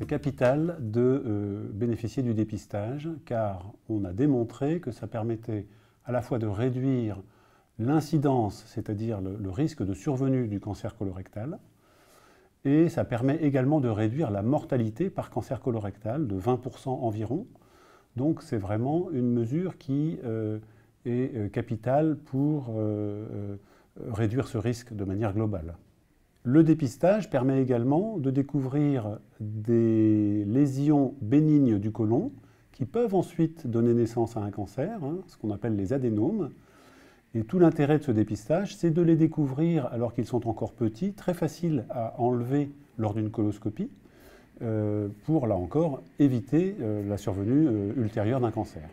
c'est capital de euh, bénéficier du dépistage, car on a démontré que ça permettait à la fois de réduire l'incidence, c'est-à-dire le, risque de survenue du cancer colorectal, et ça permet également de réduire la mortalité par cancer colorectal de 20% environ. Donc c'est vraiment une mesure qui euh, est euh, capitale pour réduire ce risque de manière globale. Le dépistage permet également de découvrir des lésions bénignes du côlon qui peuvent ensuite donner naissance à un cancer, hein, ce qu'on appelle les adénomes. Et tout l'intérêt de ce dépistage, c'est de les découvrir alors qu'ils sont encore petits, très faciles à enlever lors d'une coloscopie, euh, pour là encore éviter euh, la survenue euh, ultérieure d'un cancer.